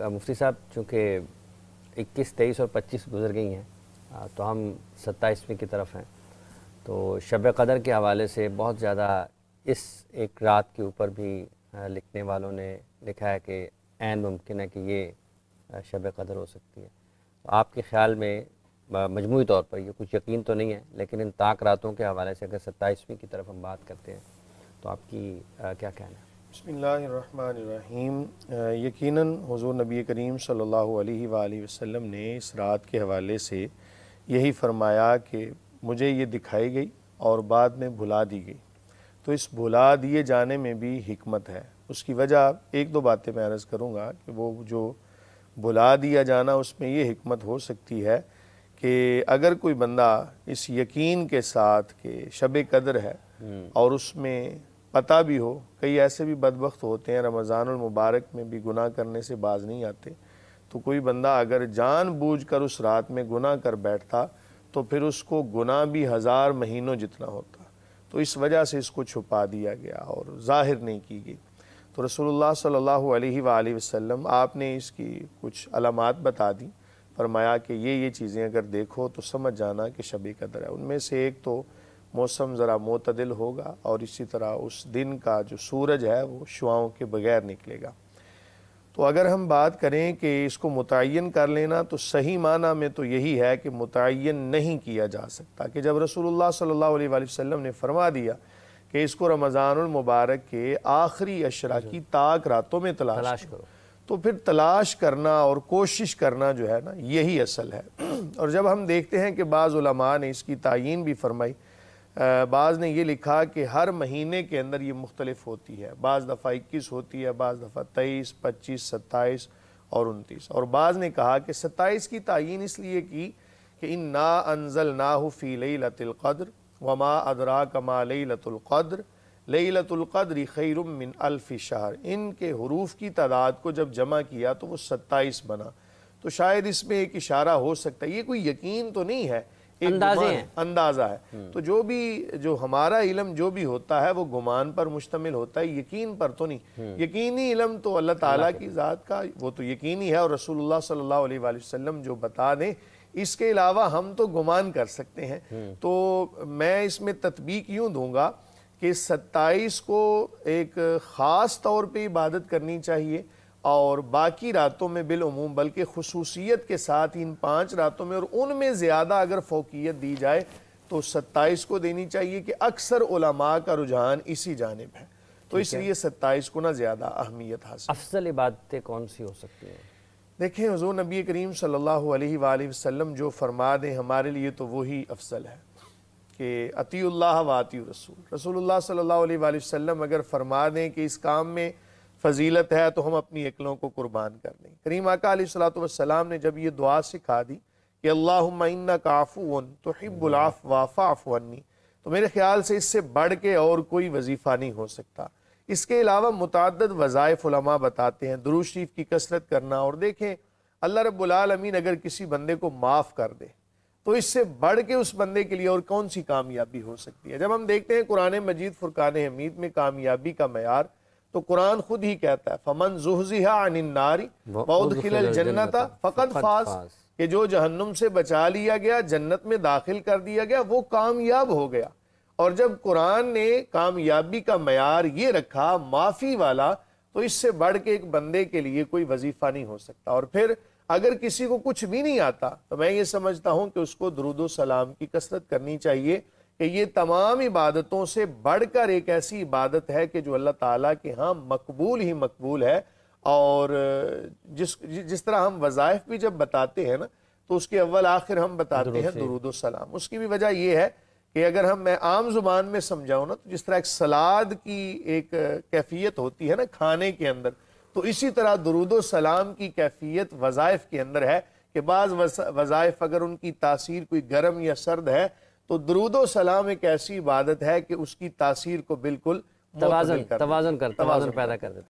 मुफ्ती साहब चूँकि इक्कीस तेईस और पच्चीस गुजर गई हैं तो हम सत्ताईसवीं की तरफ हैं तो शब कदर के हवाले से बहुत ज़्यादा इस एक रात के ऊपर भी लिखने वालों ने लिखा है कि एन मुमकिन है कि ये शब कदर हो सकती है तो आपके ख्याल में मजमू तौर पर ये कुछ यकीन तो नहीं है लेकिन इन ताक रातों के हवाले से अगर सत्ताईसवीं की तरफ हम बात करते हैं तो आपकी क्या कहना है बसमीम यकीन हज़ू नबी करीम सल्ला वसम ने इस रात के हवाले से यही फरमाया कि मुझे ये दिखाई गई और बाद में भुला दी गई तो इस भुला दिए जाने में भी हमत है उसकी वजह एक दो बातें मैं अर्ज़ करूँगा कि वो जो भुला दिया जाना उसमें ये हमत हो सकती है कि अगर कोई बंदा इस यकीन के साथ के शब कदर है हम्म। और उसमें पता भी हो कई ऐसे भी बदबخت होते हैं रमज़ानमबारक में भी गुनाह करने से बाज नहीं आते तो कोई बंदा अगर जानबूझकर उस रात में गुनाह कर बैठता तो फिर उसको गुनाह भी हज़ार महीनों जितना होता तो इस वजह से इसको छुपा दिया गया और जाहिर नहीं की गई तो रसोल्ला सल्ला वसम आपने इसकी कुछ अलामत बता दी फरमाया कि ये ये चीज़ें अगर देखो तो समझ जाना कि शब कदर है उनमें से एक तो मौसम ज़रा मतदिल होगा और इसी तरह उस दिन का जो सूरज है वो शुआओं के बगैर निकलेगा तो अगर हम बात करें कि इसको मुतन कर लेना तो सही माना में तो यही है कि मुतन नहीं किया जा सकता कि जब रसूलुल्लाह सल्लल्लाहु अलैहि वसल्लम ने फरमा दिया कि इसको रमज़ानमबारक के आखिरी अशरा की ताक रातों में तलाश, तलाश करो तो फिर तलाश करना और कोशिश करना जो है ना यही असल है और जब हम देखते हैं कि बाज़ ने इसकी तयन भी फरमाई बाज़ ने ये लिखा कि हर महीने के अंदर ये मुख्तलिफ होती है बाज़ दफ़ा इक्कीस होती है बाज़ दफ़ा तेईस पच्चीस सत्ताईस और उनतीस और बाज़ ने कहा कि सत्ताईस की तयन इसलिए की कि इन ना अनजल नाह फ़ी लई लतुल्क़द्र वमा अदरा कमा लई लतुल्क़द्र लई लतुल्क़द्र खैरमिन अल्फ़ी शहर इनके हरूफ की तादाद को जब जमा किया तो वो सत्ताईस बना तो शायद इसमें एक इशारा हो सकता है ये कोई यकीन तो नहीं है अंदाजे हैं अंदाज़ा है हम्म। तो जो भी जो हमारा इलम जो भी होता है वो गुमान पर मुश्तमिल होता है यकीन पर तो नहीं हम्म। यकीनी इलम तो अल्लाह ताला की ज़ात का वो तो यकीनी है और रसूलुल्लाह सल्लल्लाहु अलैहि वसल्लम जो बता दें इसके अलावा हम तो गुमान कर सकते हैं हम्म। तो मैं इसमें तत्बीक यूँ दूंगा कि सत्ताईस को एक ख़ास तौर पर इबादत करनी चाहिए और बाकी रातों में बिलूम बल्कि खसूसियत के साथ इन पाँच रातों में और उनमें ज़्यादा अगर फोकियत दी जाए तो सत्ताईस को देनी चाहिए कि अक्सर उलमा का रुझान इसी जानब है तो इसलिए सत्ताईस को ना ज़्यादा अहमियत हासिल अफजल इबादतें कौन सी हो सकती हैं देखें हजू नबी करीम सल्ला वसम जो फरमा दें हमारे लिए तो वही अफसल है कि अतील्ला वाती रसूल रसूलुल्लाह सल्लल्लाहु अगर फरमा दें कि इस काम में फजीलत है तो हम अपनी अकलों को कुर्बान कर दें करीम आका सलाम ने जब ये दुआ सिखा दी कि अल्लाह काफ़ून तो हिब्बुलाफ वाफ़ा अफवनी तो मेरे ख्याल से इससे बढ़ के और कोई वजीफ़ा नहीं हो सकता इसके अलावा मुतद वज़ायफ़लमा बताते हैं दरू शरीफ की कसरत करना और देखें अल्लाह रबालमीन अगर किसी बंदे को माफ़ कर दे तो इससे बढ़ के उस बंदे के लिए और कौन सी कामयाबी हो सकती है जब हम देखते हैं कुरान मजीद फ़ुरकान हमीद में कामयाबी का मैार तो कुरान खुद ही कहता है फमन जुहजिहा फ़कत फाज के जो जहन्नुम से बचा लिया गया जन्नत में दाखिल कर दिया गया वो कामयाब हो गया और जब कुरान ने कामयाबी का मैार ये रखा माफ़ी वाला तो इससे बढ़ के एक बंदे के लिए कोई वजीफ़ा नहीं हो सकता और फिर अगर किसी को कुछ भी नहीं आता तो मैं ये समझता हूँ कि उसको दरुदो सलाम की कसरत करनी चाहिए कि ये तमाम इबादतों से बढ़कर एक ऐसी इबादत है कि जो अल्लाह ताला के हाँ मकबूल ही मकबूल है और जिस जिस तरह हम वज़ाइफ भी जब बताते हैं ना तो उसके अव्वल आखिर हम बताते हैं दरुद सलाम उसकी भी वजह यह है कि अगर हम मैं आम जुबान में समझाऊँ ना तो जिस तरह एक सलाद की एक कैफियत होती है ना खाने के अंदर तो इसी तरह दरुद सलाम की कैफियत वज़ाइफ के अंदर है कि बाज़ वज़ाइफ अगर उनकी तासीर कोई गर्म या सर्द है तो दरूद सलाम एक ऐसी इबादत है कि उसकी तासीर को बिल्कुल तवाजन तवाजन कर तोजन पैदा कर देता